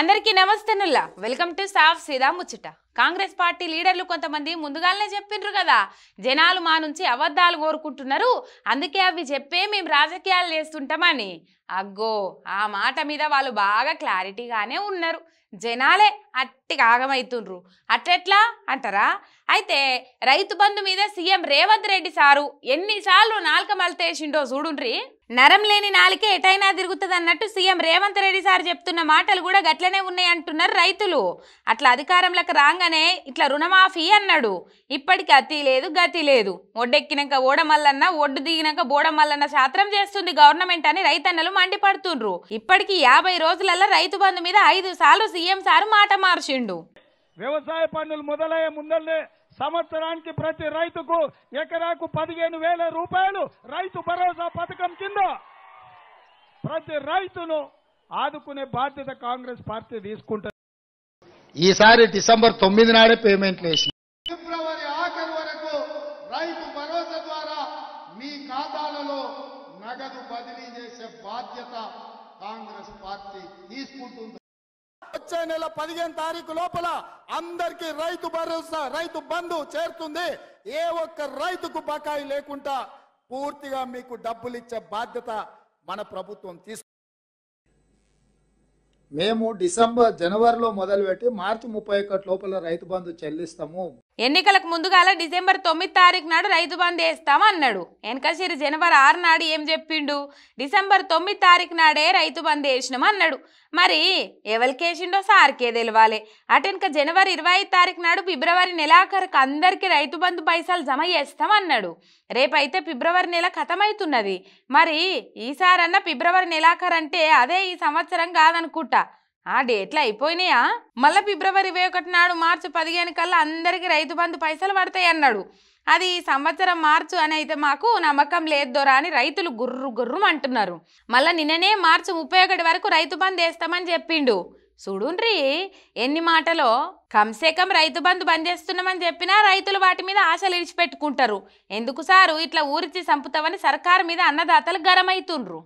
అందరికీ నమస్తేనుల్లా welcome to సాఫ్ సీదా ముచ్చట కాంగ్రెస్ పార్టీ లీడర్లు కొంతమంది ముందుగానే చెప్పిండ్రు కదా జనాలు మా నుంచి అబద్ధాలు కోరుకుంటున్నారు అందుకే అవి చెప్పే మేము రాజకీయాలు చేస్తుంటామని అగ్గో ఆ మాట మీద వాళ్ళు బాగా క్లారిటీగానే ఉన్నారు జనాలే అట్టి ఆగమవుతుండ్రు అట్లెట్లా అంటారా అయితే రైతు బంధు మీద సీఎం రేవంత్ రెడ్డి సారు ఎన్నిసార్లు నాలుక మలతేసిండో చూడుండ్రి నరం లేని నాలుకే ఎటైనా తిరుగుతుంది అన్నట్టు సీఎం రేవంత్ రెడ్డి సార్ చెప్తున్న మాటలు కూడా గట్లనే ఉన్నాయి అంటున్నారు రైతులు అట్లా అధికారంలోకి రాగానే ఇట్లా రుణమాఫీ అన్నాడు ఇప్పటికి అతి లేదు గతి లేదు ఒడ్డెక్కినాక ఓడమల్లన్న ఒడ్డు దిగినాక బోడమల్లన్న శాత్రం చేస్తుంది గవర్నమెంట్ అని రైతన్నలు మండిపడుతుండ్రు ఇప్పటికి యాభై రోజులలో రైతు బంధు మీద ఐదు సార్లు సీఎం సార్ మాట మార్చిండు వ్యవసాయ పన్నులు మొదలయ్యే ముందల్లే సంవత్సరానికి ప్రతి రైతుకు ఎకరాకు పదిహేను వేల రూపాయలు రైతు భరోసా పథకం కింద ప్రతి రైతును ఆదుకునే బాధ్యత కాంగ్రెస్ పార్టీ తీసుకుంటుంది ఈసారి డిసెంబర్ తొమ్మిది నాడే పేమెంట్ వేసింది ఫిబ్రవరి ఆఖరి వరకు రైతు భరోసా ద్వారా మీ ఖాతాలలో నగదు బదిలీ చేసే బాధ్యత కాంగ్రెస్ పార్టీ తీసుకుంటుంది వచ్చే నెల పదిహేను తారీఖు లోపల అందరికి రైతు భరోసా రైతు బంధు చేరుతుంది ఏ ఒక్క రైతుకు బకాయి లేకుండా పూర్తిగా మీకు డబ్బులు ఇచ్చే బాధ్యత మన ప్రభుత్వం తీసుకు మేము డిసెంబర్ జనవరిలో మొదలుపెట్టి మార్చి ముప్పై ఒకటి లోపల రైతు బంధు చెల్లిస్తాము ఎన్నికలకు ముందుగాల డిసెంబర్ తొమ్మిది తారీఖు నాడు రైతు బంద్ వేస్తామన్నాడు వెనకసిరి జనవరి ఆరు నాడు ఏం చెప్పిండు డిసెంబర్ తొమ్మిది తారీఖు నాడే రైతు బంద్ వేసినాం అన్నాడు మరి ఎవరికేసిండో సార్కే తెలవాలి అటెనక జనవరి ఇరవై ఐదు తారీఖు నాడు ఫిబ్రవరి నెలాఖరుకు అందరికీ రైతు బంధు పైసలు జమ చేస్తామన్నాడు రేపైతే ఫిబ్రవరి నెల కథమవుతున్నది మరి ఈసారన్నా ఫిబ్రవరి నెలాఖరు అంటే అదే ఈ సంవత్సరం కాదనుకుంటా ఆ డేట్లు అయిపోయినాయా మళ్ళీ ఫిబ్రవరి ఇరవై ఒకటి నాడు మార్చి పదిహేను కల్లా అందరికీ రైతు బంధు పైసలు పడతాయి అన్నాడు అది సంవత్సరం మార్చు అని అయితే మాకు నమ్మకం లేదోరా అని రైతులు గుర్రు గుర్రు అంటున్నారు మళ్ళీ నిన్ననే మార్చి ముప్పై ఒకటి వరకు రైతు బంద్ వేస్తామని చెప్పిండు చూడుండ్రి ఎన్ని మాటలో కమ్సే కం రైతు బంధు బంద్ చేస్తున్నామని చెప్పినా రైతులు వాటి మీద ఆశలు విడిచిపెట్టుకుంటారు ఎందుకు సారు ఇట్లా ఊరిచి సంపుతామని సర్కారు మీద అన్నదాతలు గరమవుతుండ్రు